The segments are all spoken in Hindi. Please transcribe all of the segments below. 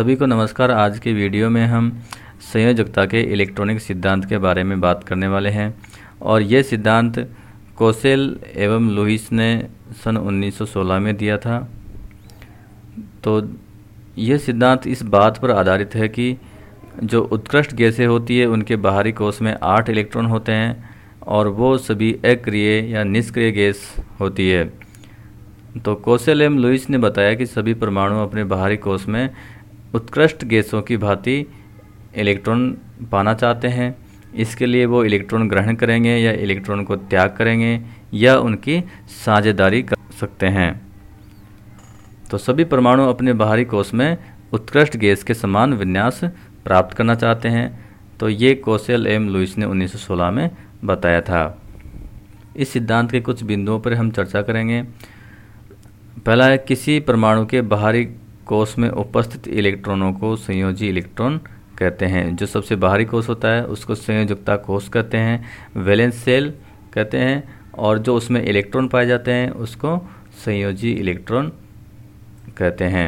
सभी को नमस्कार आज के वीडियो में हम संयोजकता के इलेक्ट्रॉनिक सिद्धांत के बारे में बात करने वाले हैं और ये सिद्धांत कोसेल एवं लुइस ने सन 1916 में दिया था तो यह सिद्धांत इस बात पर आधारित है कि जो उत्कृष्ट गैसें होती है उनके बाहरी कोष में आठ इलेक्ट्रॉन होते हैं और वो सभी अक्रिय या निष्क्रिय गैस होती है तो कोसेल एम लुइस ने बताया कि सभी परमाणु अपने बाहरी कोष में उत्कृष्ट गैसों की भांति इलेक्ट्रॉन पाना चाहते हैं इसके लिए वो इलेक्ट्रॉन ग्रहण करेंगे या इलेक्ट्रॉन को त्याग करेंगे या उनकी साझेदारी कर सकते हैं तो सभी परमाणु अपने बाहरी कोष में उत्कृष्ट गैस के समान विन्यास प्राप्त करना चाहते हैं तो ये कोशल एम लुइस ने 1916 में बताया था इस सिद्धांत के कुछ बिंदुओं पर हम चर्चा करेंगे पहला है किसी परमाणु के बाहरी कोष में उपस्थित इलेक्ट्रॉनों को संयोजी इलेक्ट्रॉन कहते हैं जो सबसे बाहरी कोष होता है उसको संयोजकता कोष कहते हैं वैलेंस सेल कहते हैं और जो उसमें इलेक्ट्रॉन पाए जाते हैं उसको संयोजी इलेक्ट्रॉन कहते हैं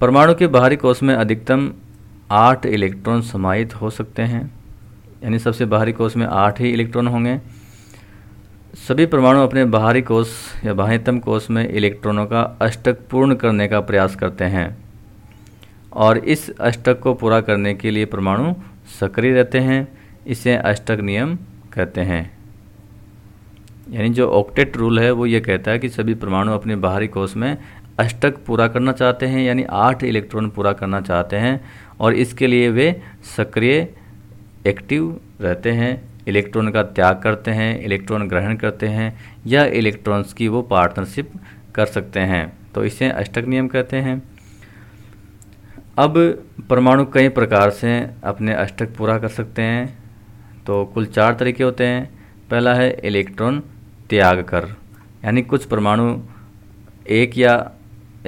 परमाणु के बाहरी कोष में अधिकतम आठ इलेक्ट्रॉन समाहित हो सकते हैं यानी सबसे बाहरी कोष में आठ ही इलेक्ट्रॉन होंगे सभी परमाणु अपने बाहरी कोष या बाह्यतम कोष में इलेक्ट्रॉनों का अष्टक पूर्ण करने का प्रयास करते हैं और इस अष्टक को पूरा करने के लिए परमाणु सक्रिय रहते हैं इसे अष्टक नियम कहते हैं यानी जो ऑक्टेट रूल है वो ये कहता है कि सभी परमाणु अपने बाहरी कोष में अष्टक पूरा करना चाहते हैं यानी आठ इलेक्ट्रॉन पूरा करना चाहते हैं और इसके लिए वे सक्रिय एक्टिव रहते हैं इलेक्ट्रॉन का त्याग करते हैं इलेक्ट्रॉन ग्रहण करते हैं या इलेक्ट्रॉन्स की वो पार्टनरशिप कर सकते हैं तो इसे अष्टक नियम कहते हैं अब परमाणु कई प्रकार से अपने अष्टक पूरा कर सकते हैं तो कुल चार तरीके होते हैं पहला है इलेक्ट्रॉन त्याग कर यानी कुछ परमाणु एक या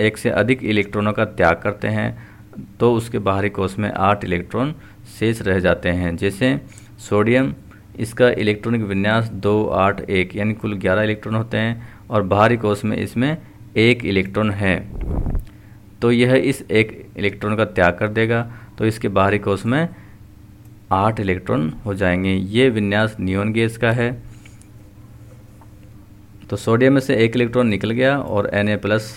एक से अधिक इलेक्ट्रॉनों का त्याग करते हैं तो उसके बाहरी कोष में आठ इलेक्ट्रॉन शेष रह जाते हैं जैसे सोडियम इसका इलेक्ट्रॉनिक विन्यास दो आठ एक यानी कुल ग्यारह इलेक्ट्रॉन होते हैं और बाहरी कोष में इसमें एक इलेक्ट्रॉन है तो यह इस एक इलेक्ट्रॉन का त्याग कर देगा तो इसके बाहरी कोष में आठ इलेक्ट्रॉन हो जाएंगे ये विन्यास नियोन गैस का है तो सोडियम में से एक इलेक्ट्रॉन निकल गया और एन प्लस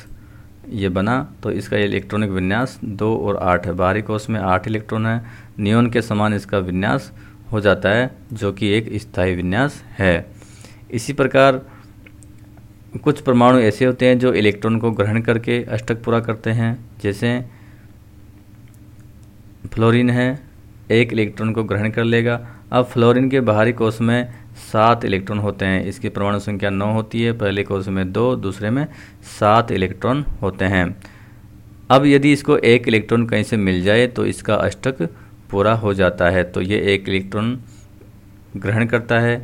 ये बना तो इसका इलेक्ट्रॉनिक विन्यास दो और आठ है बाहरी कोष में आठ इलेक्ट्रॉन है नियोन के समान इसका विन्यास हो जाता है जो कि एक स्थायी विन्यास है इसी प्रकार कुछ परमाणु ऐसे होते हैं जो इलेक्ट्रॉन को ग्रहण करके अष्टक पूरा करते हैं जैसे फ्लोरीन है एक इलेक्ट्रॉन को ग्रहण कर लेगा अब फ्लोरीन के बाहरी कोष में सात इलेक्ट्रॉन होते हैं इसकी परमाणु संख्या नौ होती है पहले कोष में दो दूसरे में सात इलेक्ट्रॉन होते हैं अब यदि इसको एक इलेक्ट्रॉन कहीं से मिल जाए तो इसका अष्टक पूरा हो जाता है तो ये एक इलेक्ट्रॉन ग्रहण करता है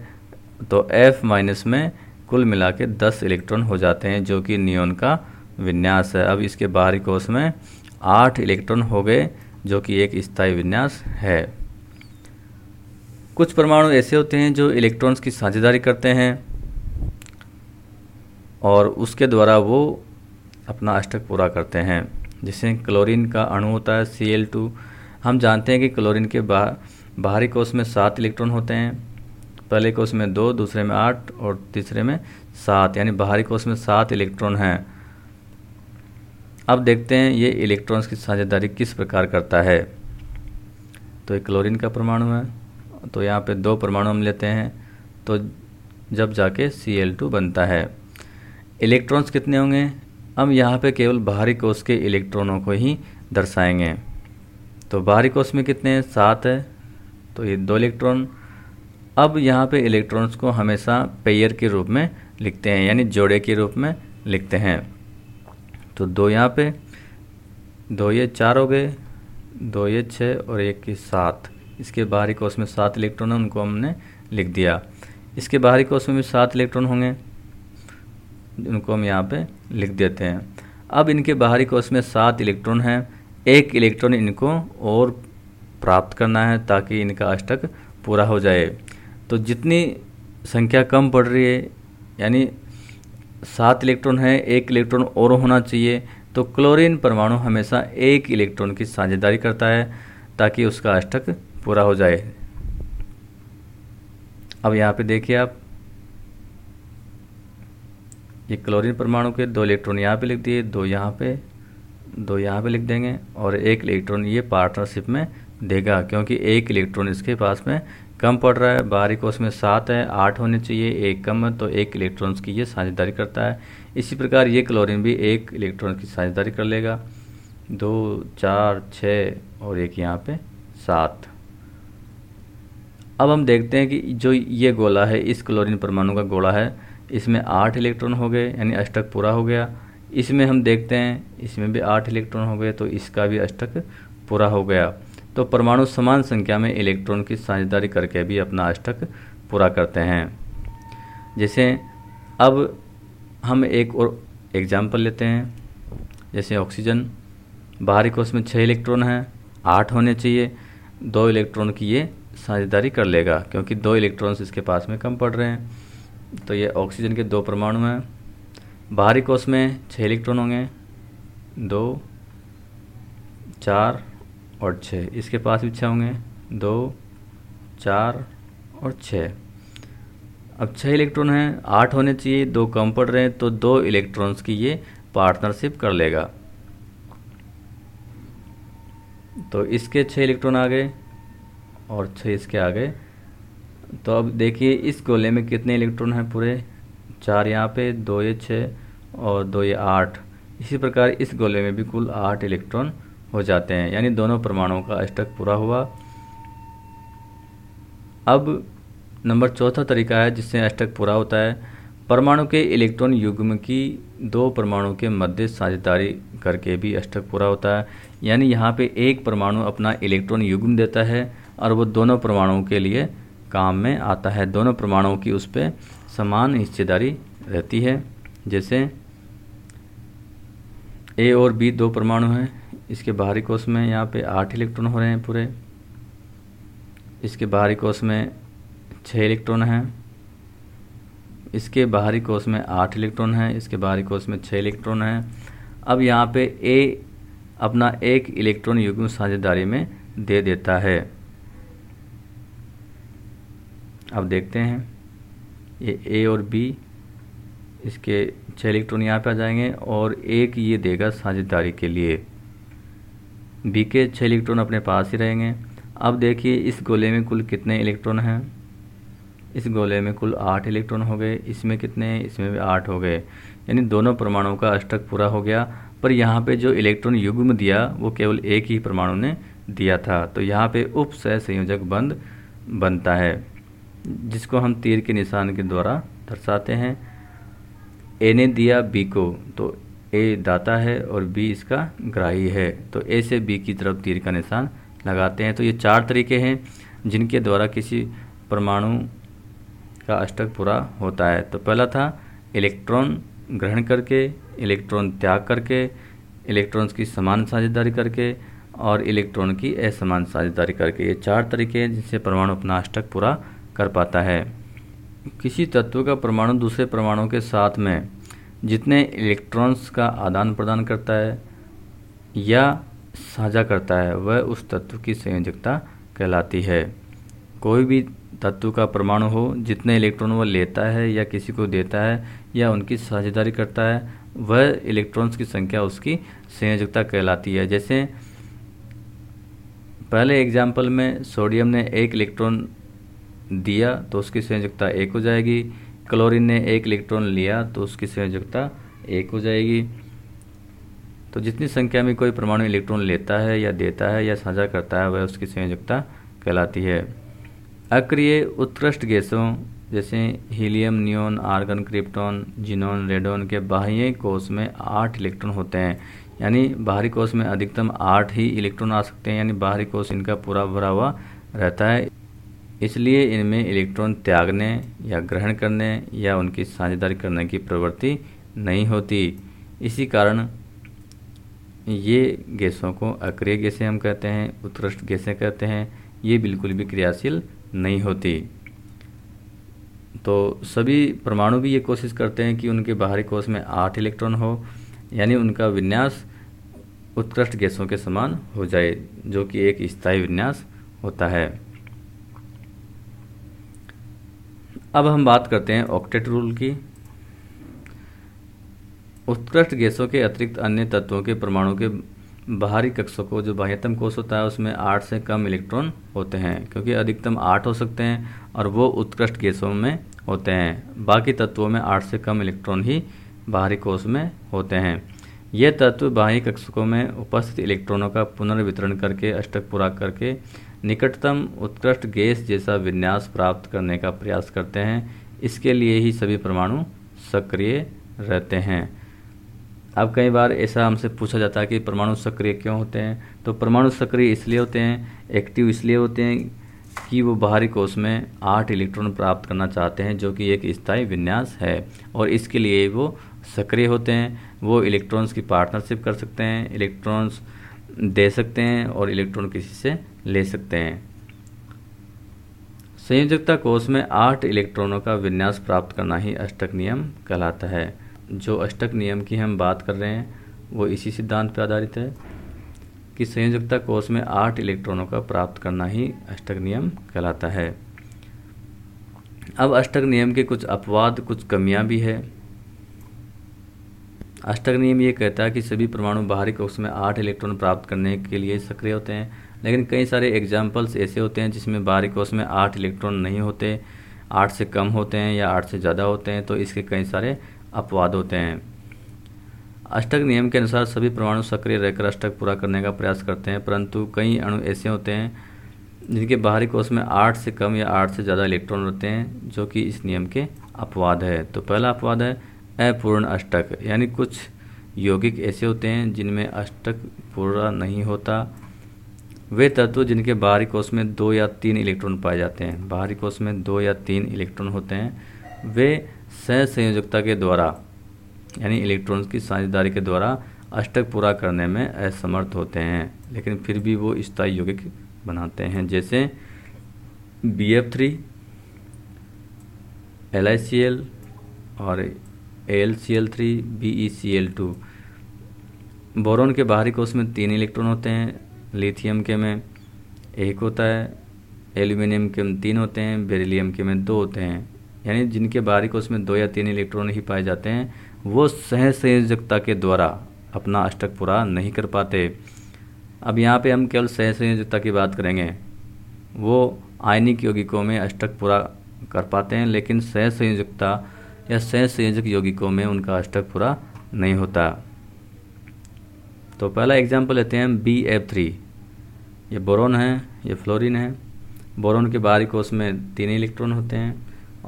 तो F माइनस में कुल मिला के दस इलेक्ट्रॉन हो जाते हैं जो कि नियोन का विन्यास है अब इसके बाहरी कोष में आठ इलेक्ट्रॉन हो गए जो कि एक स्थायी विन्यास है कुछ परमाणु ऐसे होते हैं जो इलेक्ट्रॉन्स की साझेदारी करते हैं और उसके द्वारा वो अपना अष्टक पूरा करते हैं जिसे क्लोरीन का अणु होता है सी एल टू हम जानते हैं कि क्लोरीन के बाहर बाहरी कोष में सात इलेक्ट्रॉन होते हैं पहले कोष में दो दूसरे में आठ और तीसरे में सात यानी बाहरी कोष में सात इलेक्ट्रॉन हैं अब देखते हैं ये इलेक्ट्रॉन्स की साझेदारी किस प्रकार करता है तो ये क्लोरीन का परमाणु है तो यहाँ पे दो परमाणु हम लेते हैं तो जब जाके टू बनता है इलेक्ट्रॉन्स कितने होंगे हम यहाँ पे केवल बाहरी कोष के इलेक्ट्रॉनों को ही दर्शाएंगे तो बाहरी कोष में कितने हैं सात है तो ये दो इलेक्ट्रॉन अब यहाँ पे इलेक्ट्रॉन्स को हमेशा पेयर के रूप में लिखते हैं यानी जोड़े के रूप में लिखते हैं तो दो यहाँ पे दो ये चार हो गए दो ये छः और एक की सात इसके बाहरी कोष में सात इलेक्ट्रॉन है उनको हमने लिख दिया इसके बाहरी कोष में भी सात इलेक्ट्रॉन होंगे उनको हम यहाँ पे लिख देते हैं अब इनके बाहरी कोष में सात इलेक्ट्रॉन हैं एक इलेक्ट्रॉन इनको और प्राप्त करना है ताकि इनका अष्टक पूरा हो जाए तो जितनी संख्या कम पड़ रही है यानी सात इलेक्ट्रॉन है एक इलेक्ट्रॉन और होना चाहिए तो क्लोरीन परमाणु हमेशा एक इलेक्ट्रॉन की साझेदारी करता है ताकि उसका अष्टक पूरा हो जाए अब यहाँ पे देखिए आप ये क्लोरीन परमाणु के दो इलेक्ट्रॉन यहाँ पे लिख दिए दो यहाँ पे दो यहाँ पे लिख देंगे और एक इलेक्ट्रॉन ये पार्टनरशिप में देगा क्योंकि एक इलेक्ट्रॉन इसके पास में कम पड़ रहा है बारी कोष में सात है आठ होने चाहिए एक कम है तो एक इलेक्ट्रॉन्स की ये साझेदारी करता है इसी प्रकार ये क्लोरीन भी एक इलेक्ट्रॉन की साझेदारी कर लेगा दो चार छः और एक यहाँ पे सात अब हम देखते हैं कि जो ये गोला है इस क्लोरीन परमाणु का गोला है इसमें आठ इलेक्ट्रॉन हो गए यानी अष्टक पूरा हो गया इसमें हम देखते हैं इसमें भी आठ इलेक्ट्रॉन हो गए तो इसका भी अष्टक पूरा हो गया तो परमाणु समान संख्या में इलेक्ट्रॉन की साझेदारी करके भी अपना अष्टक पूरा करते हैं जैसे अब हम एक और एग्जाम्पल लेते हैं जैसे ऑक्सीजन बाहरी कोष में छः इलेक्ट्रॉन हैं आठ होने चाहिए दो इलेक्ट्रॉन की ये साझेदारी कर लेगा क्योंकि दो इलेक्ट्रॉन्स इसके पास में कम पड़ रहे हैं तो ये ऑक्सीजन के दो परमाणु हैं बाहरी कोष में छः इलेक्ट्रॉन होंगे दो चार और छः इसके पास भी छः होंगे दो चार और छः अब छः इलेक्ट्रॉन हैं आठ होने चाहिए दो कम पड़ रहे हैं तो दो इलेक्ट्रॉन्स की ये पार्टनरशिप कर लेगा तो इसके छः इलेक्ट्रॉन आ गए और छः इसके आ गए तो अब देखिए इस गोले में कितने इलेक्ट्रॉन हैं पूरे चार यहाँ पे दो ये छः और दो ये आठ इसी प्रकार इस गोले में भी कुल आठ इलेक्ट्रॉन हो जाते हैं यानी दोनों परमाणुओं का अष्टक पूरा हुआ अब नंबर चौथा तरीका है जिससे अष्टक पूरा होता है परमाणु के इलेक्ट्रॉन युग्म की दो परमाणु के मध्य साझेदारी करके भी अष्टक पूरा होता है यानी यहाँ पे एक परमाणु अपना इलेक्ट्रॉन युग्म देता है और वो दोनों परमाणुओं के लिए काम में आता है दोनों परमाणुओं की उस पर समान हिस्सेदारी रहती है जैसे ए और बी दो परमाणु हैं इसके बाहरी कोष में यहाँ पे आठ इलेक्ट्रॉन हो रहे हैं पूरे इसके बाहरी कोष में छः इलेक्ट्रॉन हैं इसके बाहरी कोष में आठ इलेक्ट्रॉन हैं इसके बाहरी कोष में छः इलेक्ट्रॉन हैं अब यहाँ पे ए अपना एक इलेक्ट्रॉन युग्म साझेदारी में दे देता है अब देखते हैं ये ए और बी इसके छः इलेक्ट्रॉन यहाँ पे आ जाएंगे और एक ये देगा साझेदारी के लिए बी के छः इलेक्ट्रॉन अपने पास ही रहेंगे अब देखिए इस गोले में कुल कितने इलेक्ट्रॉन हैं इस गोले में कुल आठ इलेक्ट्रॉन हो गए इसमें कितने इसमें भी आठ हो गए यानी दोनों परमाणुओं का अष्टक पूरा हो गया पर यहाँ पे जो इलेक्ट्रॉन युग्म दिया वो केवल एक ही परमाणु ने दिया था तो यहाँ पे उप सह संयोजक बंद बनता है जिसको हम तीर के निशान के द्वारा दर्शाते हैं ए ने दिया बी को तो ए दाता है और बी इसका ग्राही है तो ए से बी की तरफ तीर का निशान लगाते हैं तो ये चार तरीके हैं जिनके द्वारा किसी परमाणु का अष्टक पूरा होता है तो पहला था इलेक्ट्रॉन ग्रहण करके इलेक्ट्रॉन त्याग करके इलेक्ट्रॉन्स की समान साझेदारी करके और इलेक्ट्रॉन की असमान साझेदारी करके ये चार तरीके हैं जिनसे परमाणु अपना अष्टक पूरा कर पाता है किसी तत्व का परमाणु दूसरे परमाणु के साथ में जितने इलेक्ट्रॉन्स का आदान प्रदान करता है या साझा करता है वह उस तत्व की संयोजकता कहलाती है कोई भी तत्व का परमाणु हो जितने इलेक्ट्रॉन वह लेता है या किसी को देता है या उनकी साझेदारी करता है वह इलेक्ट्रॉन्स की संख्या उसकी संयोजकता कहलाती है जैसे पहले एग्जाम्पल में सोडियम ने एक इलेक्ट्रॉन दिया तो उसकी संयोजकता एक हो जाएगी क्लोरीन ने एक इलेक्ट्रॉन लिया तो उसकी संयोजकता एक हो जाएगी तो जितनी संख्या में कोई परमाणु इलेक्ट्रॉन लेता है या देता है या साझा करता है वह उसकी संयोजकता कहलाती है अक्रिय उत्कृष्ट गैसों जैसे helium neon argon krypton xenon radon के बाह्य कोष में आठ इलेक्ट्रॉन होते हैं यानी बाहरी कोष में अधिकतम आठ ही इलेक्ट्रॉन आ सकते हैं यानी बाहरी कोष इनका पूरा भरा हुआ रहता है इसलिए इनमें इलेक्ट्रॉन त्यागने या ग्रहण करने या उनकी साझेदारी करने की प्रवृत्ति नहीं होती इसी कारण ये गैसों को अक्रिय गैसें हम कहते हैं उत्कृष्ट गैसें कहते हैं ये बिल्कुल भी क्रियाशील नहीं होती तो सभी परमाणु भी ये कोशिश करते हैं कि उनके बाहरी कोष में आठ इलेक्ट्रॉन हो यानी उनका विन्यास उत्कृष्ट गैसों के समान हो जाए जो कि एक स्थायी विन्यास होता है अब हम बात करते हैं ऑक्टेट रूल की उत्कृष्ट गैसों के अतिरिक्त अन्य तत्वों के परमाणु के बाहरी कक्षों को जो बाह्यतम कोष होता है उसमें आठ से कम इलेक्ट्रॉन होते हैं क्योंकि अधिकतम आठ हो सकते हैं और वो उत्कृष्ट गैसों में होते हैं बाकी तत्वों में आठ से कम इलेक्ट्रॉन ही बाहरी कोष में होते हैं ये तत्व बाह्य कक्षकों में उपस्थित इलेक्ट्रॉनों का पुनर्वितरण करके अष्टक पूरा करके निकटतम उत्कृष्ट गैस जैसा विन्यास प्राप्त करने का प्रयास करते हैं इसके लिए ही सभी परमाणु सक्रिय रहते हैं अब कई बार ऐसा हमसे पूछा जाता है कि परमाणु सक्रिय क्यों होते हैं तो परमाणु सक्रिय इसलिए होते हैं एक्टिव इसलिए होते हैं कि वो बाहरी कोष में आठ इलेक्ट्रॉन प्राप्त करना चाहते हैं जो कि एक स्थायी विन्यास है और इसके लिए वो सक्रिय होते हैं वो इलेक्ट्रॉन्स की पार्टनरशिप कर सकते हैं इलेक्ट्रॉन्स दे सकते हैं और इलेक्ट्रॉन किसी से ले सकते हैं संयोजकता कोष में आठ इलेक्ट्रॉनों का विन्यास प्राप्त करना ही अष्टक नियम कहलाता है जो अष्टक नियम की हम बात कर रहे हैं वो इसी सिद्धांत पर आधारित है कि संयोजकता कोष में आठ इलेक्ट्रॉनों का प्राप्त करना ही अष्टक नियम कहलाता है अब अष्टक नियम के कुछ अपवाद कुछ कमियां भी है अष्टक नियम ये कहता है कि सभी परमाणु बाहरी कक्ष में आठ इलेक्ट्रॉन प्राप्त करने के लिए सक्रिय होते हैं लेकिन कई सारे एग्जाम्पल्स ऐसे होते हैं जिसमें बाहरी कक्ष में आठ इलेक्ट्रॉन नहीं होते आठ से कम होते हैं या आठ से ज़्यादा होते हैं तो इसके कई सारे अपवाद होते हैं अष्टक नियम के अनुसार सभी परमाणु सक्रिय रहकर अष्टक पूरा करने का प्रयास करते हैं परंतु कई अणु ऐसे होते हैं जिनके बाहरी कोष में आठ से कम या आठ से ज़्यादा इलेक्ट्रॉन होते हैं जो कि इस नियम के अपवाद है तो पहला अपवाद है अपूर्ण अष्टक यानी कुछ यौगिक ऐसे होते हैं जिनमें अष्टक पूरा नहीं होता वे तत्व जिनके बाहरी कोष में दो या तीन इलेक्ट्रॉन पाए जाते हैं बाहरी कोष में दो या तीन इलेक्ट्रॉन होते हैं वे सहसंयोजकता के द्वारा यानी इलेक्ट्रॉन की साझेदारी के द्वारा अष्टक पूरा करने में असमर्थ होते हैं लेकिन फिर भी वो स्थायी यौगिक बनाते हैं जैसे B F three L I C L और L C L three B E C L two boron के बाहरी कोष में तीन इलेक्ट्रॉन होते हैं लिथियम के में एक होता है एल्यूमिनियम के में तीन होते हैं बेरिलियम के में दो होते हैं यानी जिनके बाहरी कोष में दो या तीन इलेक्ट्रॉन ही पाए जाते हैं वो सह संयोजकता के द्वारा अपना अष्टक पूरा नहीं कर पाते अब यहाँ पे हम केवल सह संयोजकता की बात करेंगे वो आयनिक यौगिकों में अष्टक पूरा कर पाते हैं लेकिन सह संयोजकता या संयत संयोजक यौगिकों में उनका अष्टक पूरा नहीं होता तो पहला एग्जाम्पल लेते हैं बी एफ थ्री ये बोरोन है ये फ्लोरीन है बोरोन के बाहरी कोष में तीन इलेक्ट्रॉन होते हैं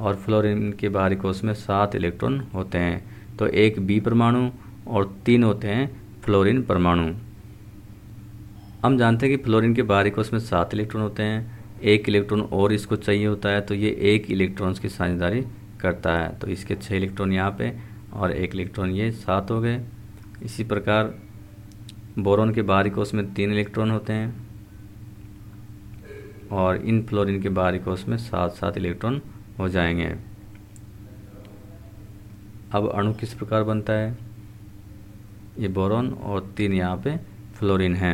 और फ्लोरीन के बाहरी कोष में सात इलेक्ट्रॉन होते हैं तो एक बी परमाणु और तीन होते हैं फ्लोरीन परमाणु हम जानते हैं कि फ्लोरीन के बाहरी कोष में सात इलेक्ट्रॉन होते हैं एक इलेक्ट्रॉन और इसको चाहिए होता है तो ये एक इलेक्ट्रॉन्स की साझेदारी करता है तो इसके छः इलेक्ट्रॉन यहाँ पे और एक इलेक्ट्रॉन ये सात हो गए इसी प्रकार बोरोन के बाहरी कोष में तीन इलेक्ट्रॉन होते हैं और इन फ्लोरिन के बाहरी कोष में सात सात इलेक्ट्रॉन हो जाएंगे अब अणु किस प्रकार बनता है ये बोरोन और तीन यहाँ पे फ्लोरिन है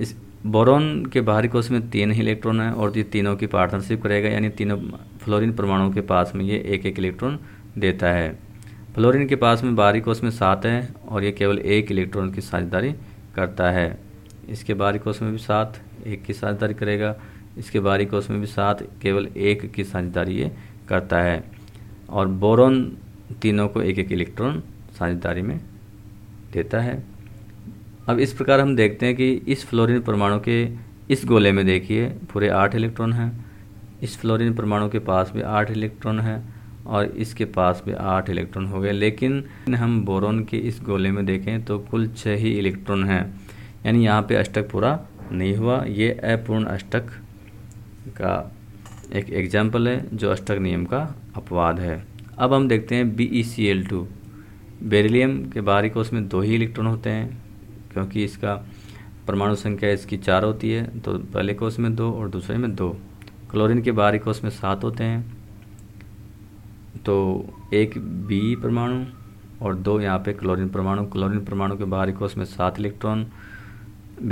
इस बोरोन के बाहरी कोष में तीन ही इलेक्ट्रॉन हैं और ये तीनों की पार्टनरशिप करेगा यानी तीनों फ्लोरीन परमाणु के पास में ये एक एक इलेक्ट्रॉन देता है फ्लोरीन के पास में बारी कोष में सात है और ये केवल एक इलेक्ट्रॉन की साझेदारी करता है इसके बारी कोष में भी सात एक की साझेदारी करेगा इसके बारी कोष में भी सात केवल एक की साझेदारी ये करता है और बोरोन तीनों को एक एक इलेक्ट्रॉन साझेदारी में देता है अब इस प्रकार हम देखते हैं कि इस फ्लोरीन परमाणु के इस गोले में देखिए पूरे आठ इलेक्ट्रॉन हैं इस फ्लोरीन परमाणु के पास भी आठ इलेक्ट्रॉन है और इसके पास भी आठ इलेक्ट्रॉन हो गए लेकिन हम बोरोन के इस गोले में देखें तो कुल छः ही इलेक्ट्रॉन हैं यानी यहाँ पे अष्टक पूरा नहीं हुआ ये अपूर्ण अष्टक का एक एग्जाम्पल है जो अष्टक नियम का अपवाद है अब हम देखते हैं B E C L two beryllium के बारी कोष में दो ही इलेक्ट्रॉन होते हैं क्योंकि इसका परमाणु संख्या इसकी चार होती है तो पहले कोष में दो और दूसरे में दो क्लोरीन के बारीक उसमें में सात होते हैं तो एक बी परमाणु और दो यहाँ पे क्लोरीन परमाणु क्लोरीन परमाणु के बाहरी कोष में सात इलेक्ट्रॉन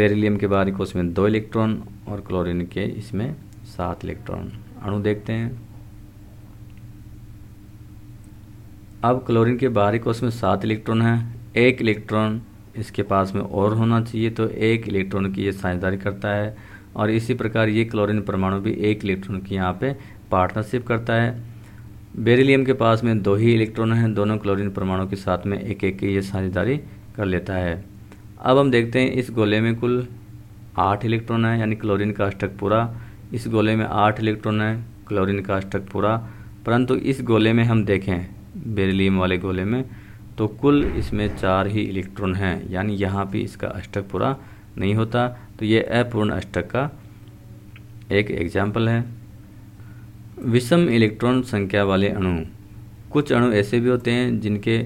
बेरिलियम के बाहरी कोष में दो इलेक्ट्रॉन और क्लोरीन के इसमें सात इलेक्ट्रॉन अणु देखते हैं अब क्लोरीन के बाहरी कोष में सात इलेक्ट्रॉन हैं एक इलेक्ट्रॉन इसके पास में और होना चाहिए तो एक इलेक्ट्रॉन की ये साझेदारी करता है और इसी प्रकार ये क्लोरीन परमाणु भी एक इलेक्ट्रॉन की यहाँ पे पार्टनरशिप करता है बेरिलियम के पास में दो ही इलेक्ट्रॉन हैं दोनों क्लोरीन परमाणु के साथ में एक एक की ये साझेदारी कर लेता है अब हम देखते हैं इस गोले में कुल आठ इलेक्ट्रॉन है यानी क्लोरीन का अष्टक पूरा इस गोले में आठ इलेक्ट्रॉन है क्लोरीन का अष्टक पूरा परंतु इस गोले में हम देखें बेरिलियम वाले गोले में तो कुल इसमें चार ही इलेक्ट्रॉन हैं यानी यहाँ पे इसका अष्टक पूरा नहीं होता तो ये अपूर्ण अष्टक का एक एग्जाम्पल है विषम इलेक्ट्रॉन संख्या वाले अणु कुछ अणु ऐसे भी होते हैं जिनके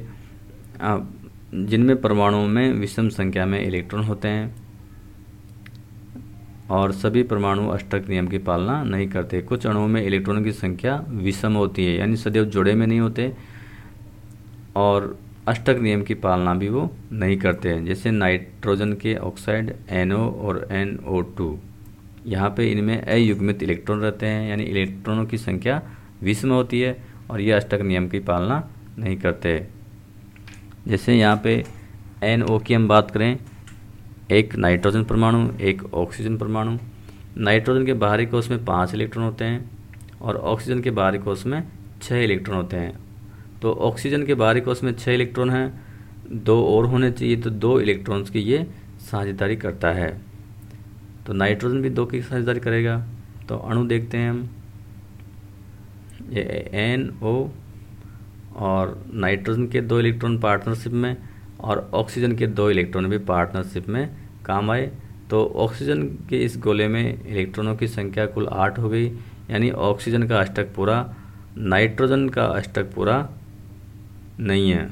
जिनमें परमाणुओं में विषम संख्या में इलेक्ट्रॉन होते हैं और सभी परमाणु अष्टक नियम की पालना नहीं करते कुछ अणुओं में इलेक्ट्रॉन की संख्या विषम होती है यानी सदैव जोड़े में नहीं होते और अष्टक नियम की पालना भी वो नहीं करते हैं जैसे नाइट्रोजन के ऑक्साइड NO और एन ओ टू यहाँ पर इनमें अयुग्मित इलेक्ट्रॉन रहते हैं यानी इलेक्ट्रॉनों की संख्या बीस में होती है और ये अष्टक नियम की पालना नहीं करते जैसे यहाँ पे ओ की हम बात करें एक नाइट्रोजन परमाणु एक ऑक्सीजन परमाणु नाइट्रोजन के बाहरी कोष में पाँच इलेक्ट्रॉन होते हैं और ऑक्सीजन के बाहरी कोष में छः इलेक्ट्रॉन होते हैं तो ऑक्सीजन के बाहरी कोष में छः इलेक्ट्रॉन हैं दो और होने चाहिए तो दो इलेक्ट्रॉन्स की ये साझेदारी करता है तो नाइट्रोजन भी दो की साझेदारी करेगा तो अणु देखते हैं हम ये एन ओ और नाइट्रोजन के दो इलेक्ट्रॉन पार्टनरशिप में और ऑक्सीजन के दो इलेक्ट्रॉन भी पार्टनरशिप में काम आए तो ऑक्सीजन के इस गोले में इलेक्ट्रॉनों की संख्या कुल आठ हो गई यानी ऑक्सीजन का अष्टक पूरा नाइट्रोजन का अष्टक पूरा नहीं है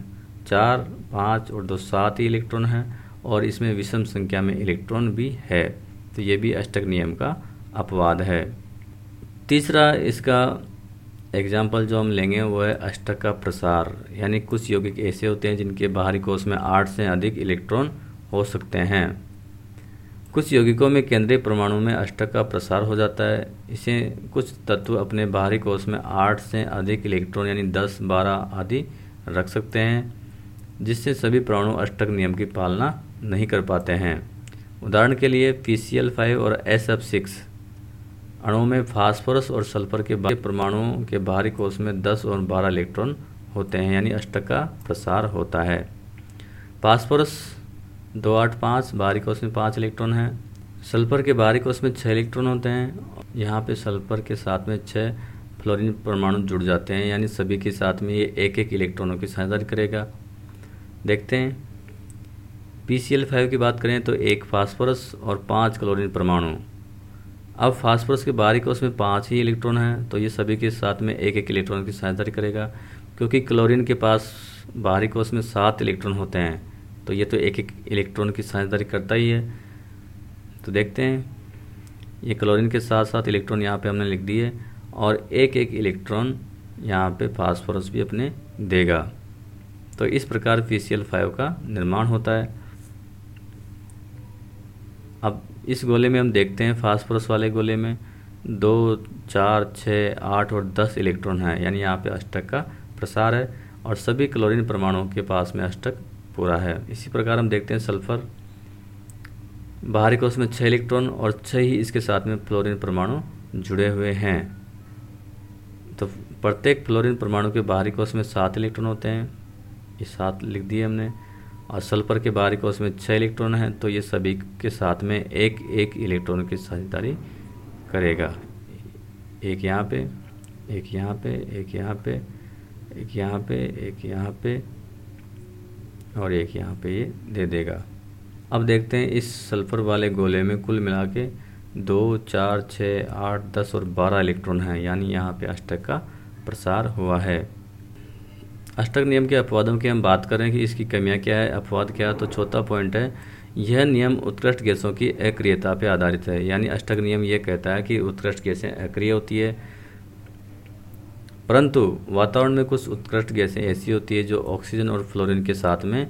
चार पाँच और दो सात ही इलेक्ट्रॉन हैं और इसमें विषम संख्या में इलेक्ट्रॉन भी है तो ये भी अष्टक नियम का अपवाद है तीसरा इसका एग्जाम्पल जो हम लेंगे वो है अष्टक का प्रसार यानी कुछ यौगिक ऐसे होते हैं जिनके बाहरी कोष में आठ से अधिक इलेक्ट्रॉन हो सकते हैं कुछ यौगिकों में केंद्रीय परमाणु में अष्टक का प्रसार हो जाता है इसे कुछ तत्व अपने बाहरी कोष में आठ से अधिक इलेक्ट्रॉन यानी दस बारह आदि रख सकते हैं जिससे सभी प्राणु अष्टक नियम की पालना नहीं कर पाते हैं उदाहरण के लिए पी सी एल फाइव और एस एफ सिक्स अणु में फास्फोरस और सल्फर के परमाणुओं के बाहरी कोष में 10 और 12 इलेक्ट्रॉन होते हैं यानी अष्टक का प्रसार होता है फास्फोरस दो आठ पाँच बाहरी कोष में पाँच इलेक्ट्रॉन हैं सल्फर के बाहरी कोष में छः इलेक्ट्रॉन होते हैं यहाँ पे सल्फर के साथ में छः फ्लोरिन परमाणु जुड़ जाते हैं यानी सभी के साथ में ये एक एक इलेक्ट्रॉनों की साझेदारी करेगा देखते हैं पी सी एल फाइव की बात करें तो एक फास्फोरस और पाँच क्लोरीन परमाणु अब फास्फोरस के बाहरी कोष में पाँच ही इलेक्ट्रॉन हैं तो ये सभी के साथ में एक एक इलेक्ट्रॉन की साझेदारी करेगा क्योंकि क्लोरीन के पास बाहरी कोष में सात इलेक्ट्रॉन होते हैं तो ये तो एक एक इलेक्ट्रॉन की साझेदारी करता ही है तो देखते हैं ये क्लोरीन के साथ साथ इलेक्ट्रॉन यहाँ पे हमने लिख दिए और एक एक इलेक्ट्रॉन यहाँ पे फास्फोरस भी अपने देगा तो इस प्रकार पी फाइव का निर्माण होता है अब इस गोले में हम देखते हैं फास्फोरस वाले गोले में दो चार छः आठ और दस इलेक्ट्रॉन हैं यानी यहाँ पे अष्टक का प्रसार है और सभी क्लोरीन परमाणुओं के पास में अष्टक पूरा है इसी प्रकार हम देखते हैं सल्फर बाहरी कोष में छः इलेक्ट्रॉन और छः ही इसके साथ में फ्लोरीन परमाणु जुड़े हुए हैं प्रत्येक फ्लोरीन परमाणु के बाहरी कोष में सात इलेक्ट्रॉन होते हैं ये सात लिख दिए हमने और सल्फर के बाहरी कोष में छः इलेक्ट्रॉन हैं तो ये सभी के साथ में एक एक इलेक्ट्रॉन की साझेदारी करेगा एक यहाँ पे एक यहाँ पे एक यहाँ पे एक यहाँ पे एक यहाँ पे और एक यहाँ पे ये दे देगा अब देखते हैं इस सल्फर वाले गोले में कुल मिला के दो चार छः आठ दस और बारह इलेक्ट्रॉन हैं यानी यहाँ पे अष्टक का प्रसार हुआ है अष्टक नियम के अपवादों की हम बात करें कि इसकी कमियां क्या है अपवाद क्या है तो चौथा पॉइंट है यह नियम उत्कृष्ट गैसों की अक्रियता पर आधारित है यानी अष्टक नियम यह कहता है कि उत्कृष्ट गैसें अक्रिय होती है परंतु वातावरण में कुछ उत्कृष्ट गैसें ऐसी होती है जो ऑक्सीजन और फ्लोरीन के साथ में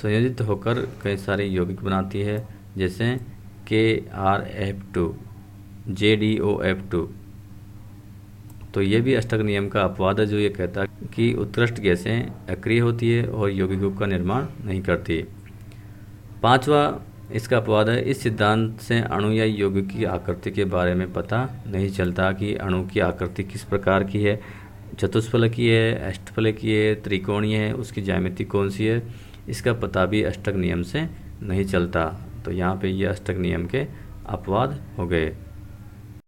संयोजित होकर कई सारे यौगिक बनाती है जैसे K R F two J D O F two तो ये भी अष्टक नियम का अपवाद है जो ये कहता है कि उत्कृष्ट गैसें अक्रिय होती है और यौगिक का निर्माण नहीं करती पांचवा इसका अपवाद है इस सिद्धांत से अणु या यौगिक की आकृति के बारे में पता नहीं चलता कि अणु की आकृति किस प्रकार की है चतुष्फलकीय है अष्टफलकीय है त्रिकोणीय है उसकी ज्यामिति कौन सी है इसका पता भी अष्टक नियम से नहीं चलता तो यहाँ पे ये अष्टक नियम के अपवाद हो गए